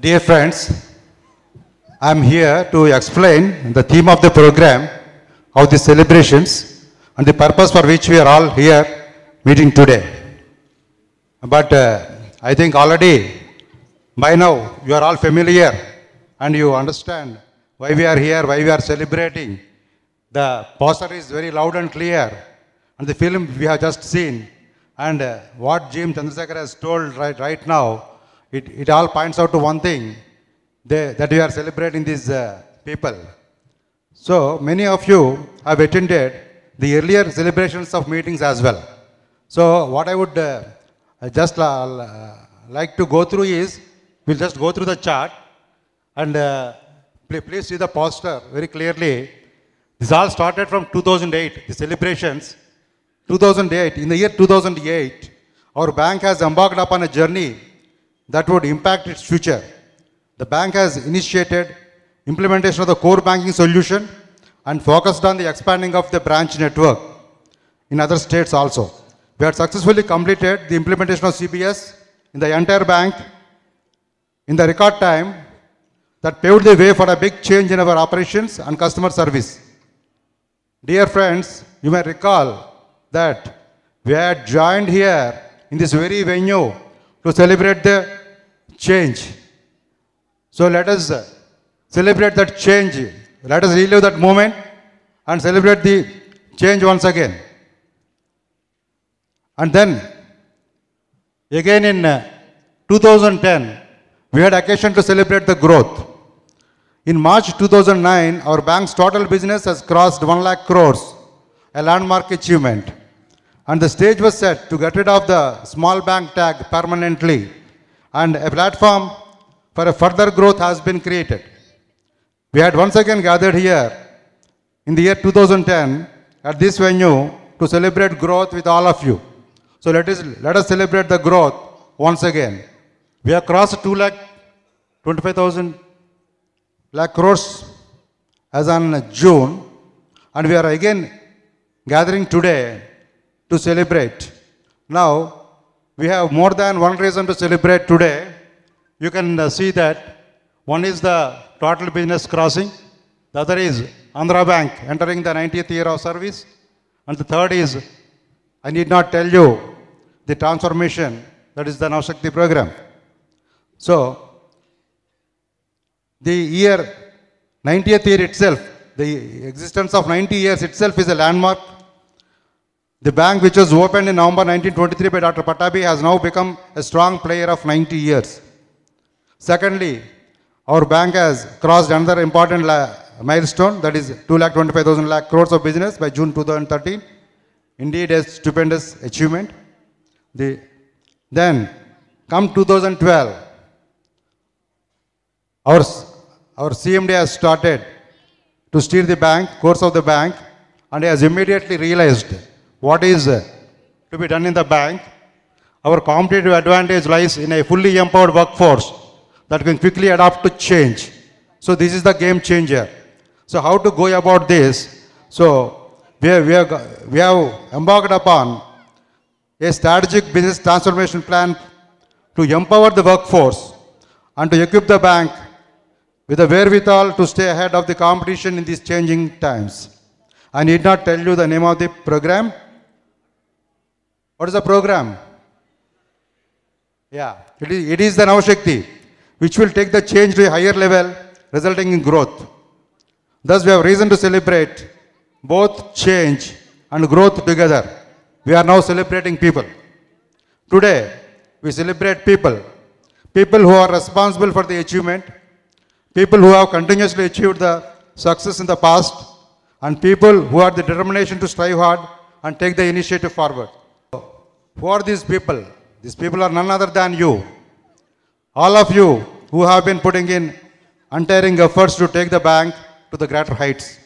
Dear friends, I am here to explain the theme of the program of the celebrations and the purpose for which we are all here meeting today. But uh, I think already by now you are all familiar and you understand why we are here, why we are celebrating. The poster is very loud and clear and the film we have just seen and uh, what Jim Chandrasekhar has told right, right now it, it all points out to one thing they, that we are celebrating these uh, people. So many of you have attended the earlier celebrations of meetings as well. So what I would uh, just uh, uh, like to go through is, we'll just go through the chart and uh, please see the poster very clearly. This all started from 2008, the celebrations. 2008, in the year 2008, our bank has embarked upon a journey that would impact its future. The bank has initiated implementation of the core banking solution and focused on the expanding of the branch network in other states also. We had successfully completed the implementation of CBS in the entire bank in the record time that paved the way for a big change in our operations and customer service. Dear friends, you may recall that we had joined here in this very venue to celebrate the change. So let us uh, celebrate that change. Let us relive that moment and celebrate the change once again. And then, again in uh, 2010, we had occasion to celebrate the growth. In March 2009, our bank's total business has crossed 1 lakh crores, a landmark achievement. And the stage was set to get rid of the small bank tag permanently. And a platform for a further growth has been created. We had once again gathered here in the year 2010 at this venue to celebrate growth with all of you. So let us, let us celebrate the growth once again. We have crossed 2 lakh 25,000 lakh crores as on June and we are again gathering today to celebrate. Now, we have more than one reason to celebrate today. You can uh, see that one is the total business crossing, the other is Andhra Bank entering the 90th year of service, and the third is, I need not tell you, the transformation that is the Navshakti program. So, the year, 90th year itself, the existence of 90 years itself is a landmark the bank which was opened in November 1923 by Dr. Patabi has now become a strong player of 90 years. Secondly, our bank has crossed another important milestone that is 2 lakh 25,000 lakh crores of business by June 2013. Indeed, a stupendous achievement. The, then, come 2012, our, our CMD has started to steer the bank, course of the bank, and has immediately realized what is to be done in the bank. Our competitive advantage lies in a fully empowered workforce that can quickly adapt to change. So this is the game changer. So how to go about this? So we have, we have, we have embarked upon a strategic business transformation plan to empower the workforce and to equip the bank with the wherewithal to stay ahead of the competition in these changing times. I need not tell you the name of the program, what is the program? Yeah, it is, it is the Navashakti, which will take the change to a higher level, resulting in growth. Thus, we have reason to celebrate both change and growth together. We are now celebrating people. Today, we celebrate people. People who are responsible for the achievement, people who have continuously achieved the success in the past, and people who have the determination to strive hard and take the initiative forward. Who are these people? These people are none other than you. All of you who have been putting in untiring efforts to take the bank to the greater heights.